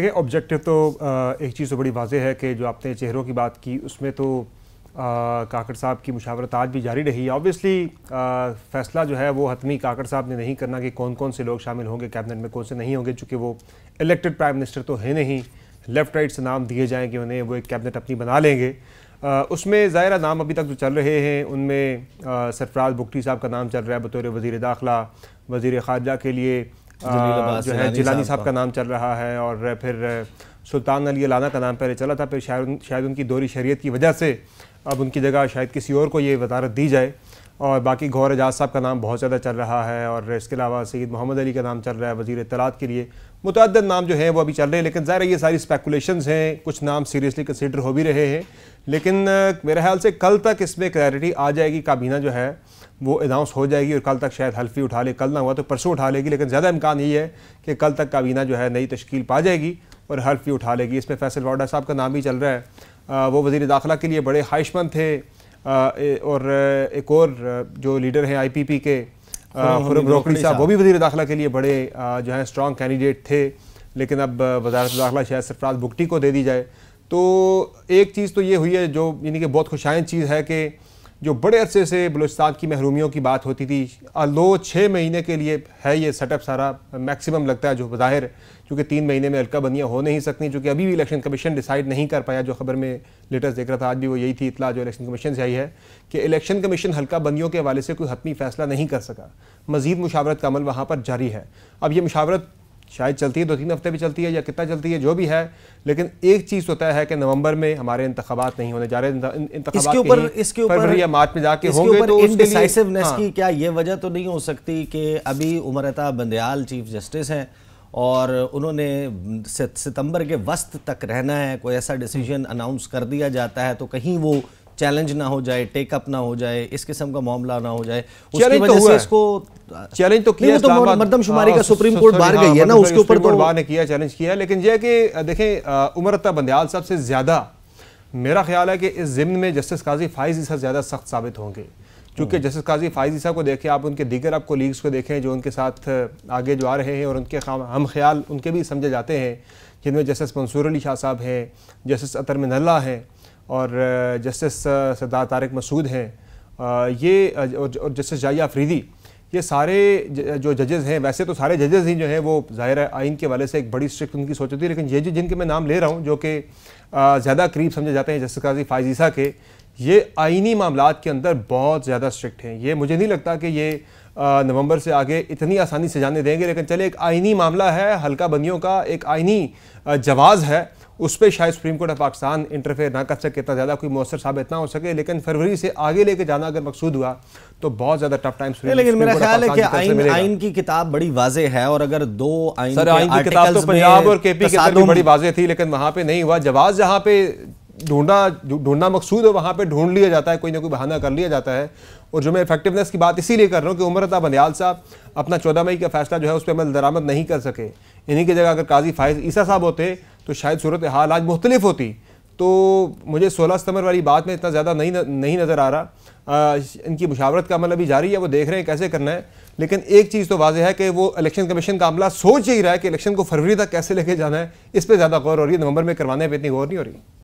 देखिए ऑब्जेक्टिव तो एक चीज़ तो बड़ी वाजह है कि जो आपने चेहरों की बात की उसमें तो काकड़ साहब की मुशावरत आज भी जारी रही ऑब्वियसली फैसला जो है वो हतमी काकड़ साहब ने नहीं करना कि कौन कौन से लोग शामिल होंगे कैबिनेट में कौन से नहीं होंगे चूँकि वो इलेक्टेड प्राइम मिनिस्टर तो है नहीं लेफ्ट राइट से नाम दिए जाएँ कि उन्हें वो एक कैबिनेट अपनी बना लेंगे आ, उसमें ज़ाहिर नाम अभी तक जो चल रहे हैं उनमें सरफराज बुगटी साहब का नाम चल रहा है बतौर वज़ी दाखिला वज़ी ख़ारजा के लिए जो है जिलानी साहब का नाम चल रहा है और फिर सुल्तान अली अलाना का नाम पहले चला था फिर शायद शायद उनकी दोरी शरीयत की वजह से अब उनकी जगह शायद किसी और को ये वजारत दी जाए और बाकी गौर एजाज साहब का नाम बहुत ज़्यादा चल रहा है और इसके अलावा सईद मोहम्मद अली का नाम चल रहा है वजीर इतलात के लिए मुतद नाम जो हैं वो अभी चल रहे हैं लेकिन ज़ाहिर ये सारी स्पेकुलेशन हैं कुछ नाम सीरियसली कंसिडर हो भी रहे हैं लेकिन मेरे ख्याल से कल तक इसमें क्लैरिटी आ जाएगी काबीना जो है वो अनाउंस हो जाएगी और कल तक शायद हल्फी उठा ले कल ना हुआ तो परसों उठा लेगी लेकिन ज़्यादा इम्कान यही है कि कल तक काबीना जो है नई तश्कील पा जाएगी और हल्फी उठा लेगी इसमें फैसल वाडा साहब का नाम भी चल रहा है वो वज़ी दाखिला के लिए बड़े ख्वाहिशमंद थे और एक और जो लीडर हैं आईपीपी के खुरम रोकड़ी साहब वो भी वजी दाखिला के लिए बड़े जो है स्ट्रॉन्ग कैंडिडेट थे लेकिन अब वजारत दाखिला शायद सरफराज बुगटी को दे दी जाए तो एक चीज़ तो ये हुई है जो यानी कि बहुत खुशाइन चीज़ है कि जो बड़े अरसे से बलूचिस्तान की महरूमियों की बात होती थी लो छः महीने के लिए है ये सेटअप सारा मैक्सिमम लगता है जो बाहिर क्योंकि तीन महीने में हल्का बंदियाँ हो नहीं सकती चूँकि अभी भी इलेक्शन कमीशन डिसाइड नहीं कर पाया जो खबर में लेटेस्ट देख रहा था आज भी वो यही थी इतला जो इलेक्शन कमीशन से आई है कि इलेक्शन कमीशन हल्का बंदियों के हवाले से कोई हतमी फैसला नहीं कर सका मजीद मुशावरत का अमल वहाँ पर जारी है अब ये मुशावरत शायद चलती है दो तीन हफ्ते भी चलती है या कितना चलती है जो भी है लेकिन एक चीज़ तो तय है कि नवंबर में हमारे इंतबात नहीं होने जा रहे इसके ऊपर इसके ऊपर या मार्च में जाके होंगे तो हाँ। की क्या ये वजह तो नहीं हो सकती कि अभी उमरता बंदयाल चीफ जस्टिस हैं और उन्होंने सितंबर के वस्त तक रहना है कोई ऐसा डिसीजन अनाउंस कर दिया जाता है तो कहीं वो चैलेंज ना हो जाए टेकअप ना हो जाए इस किस्म का मामला ना हो जाए उसकी तो वजह तो से इसको चैलेंग तो किया तो मरदमशुमारी का सुप्रीम कोर्ट बार गई है ना उसके ऊपर तो ने किया चैलेंज किया है लेकिन यह कि देखें उमरता बंदयाल साहब से ज़्यादा मेरा ख्याल है कि इस जिम्न में जस्टिस काजी फाइज इस ज़्यादा सख्त साबित होंगे क्योंकि हाँ। जस्टिस काजी फाइजी साहब को देखें आप उनके दीगर आप कोलीग्स को देखें जो उनके साथ आगे जो आ रहे हैं और उनके हम ख्याल उनके भी समझे जाते हैं जिनमें जस्टिस मंसूर अली शाह साहब हैं जस्टिस अतर मिनल्ला हैं और जस्टिस सरदार तारक मसूद हैं ये और जस्टिस जाया अफरीदी ये सारे जो जजेस हैं वैसे तो सारे जजेस ही जो हैं वो ज़ाहिर आइन के वाले से एक बड़ी स्ट्रिक्ट उनकी सोच होती है लेकिन ये जो जिनके मैं नाम ले रहा हूँ जो कि ज़्यादा करीब समझे जाते हैं जस्टिस काजी फायजीसा के ये आइनी मामला के अंदर बहुत ज़्यादा स्ट्रिक्ट हैं ये मुझे नहीं लगता कि ये नवंबर से आगे इतनी आसानी से जाने देंगे लेकिन चले एक आइनी मामला है हल्का बंदियों का एक आइनी जवाज़ है उस पर शायद Supreme Court of Pakistan interfere ना कर सके इतना ज़्यादा कोई मौसर साबित ना हो सके लेकिन फरवरी से आगे लेके जाना अगर मकसूद हुआ तो बहुत ज़्यादा टफ टाइम लेकिन मेरा ख्याल है कि आइन, आइन की किताब बड़ी वाजे है और अगर दो आइन आइन की किताब तो पंजाब और के पी की बड़ी वाजे थी लेकिन वहाँ पर नहीं हुआ जवाब जहाँ पे ढूंढना ढूंढना मकसूद है वहाँ पे ढूंढ लिया जाता है कोई ना कोई बहाना कर लिया जाता है और जो मैं इफेक्टिवनेस की बात इसीलिए कर रहा हूँ कि उमर अता बनियाल साहब अपना चौदह मई का फैसला जो है उस पर अमल दरामद नहीं कर सके इन्हीं की जगह अगर काजी फायज ईसा साहब होते तो शायद सूरत हाल आज मुख्तलिफ होती तो मुझे सोलह सितंबर वाली बात में इतना ज़्यादा नहीं नहीं नज़र आ रहा आ, इनकी मुशावरत का अमल अभी जारी है वो देख रहे हैं कैसे करना है लेकिन एक चीज़ तो वाजह है कि वो इलेक्शन कमीशन का अमला सोच ही रहा है कि इलेक्शन को फरवरी तक कैसे लेके जाना है इस पर ज़्यादा गौर हो रही है नवंबर में करवाने पर इतनी गौर नहीं हो रही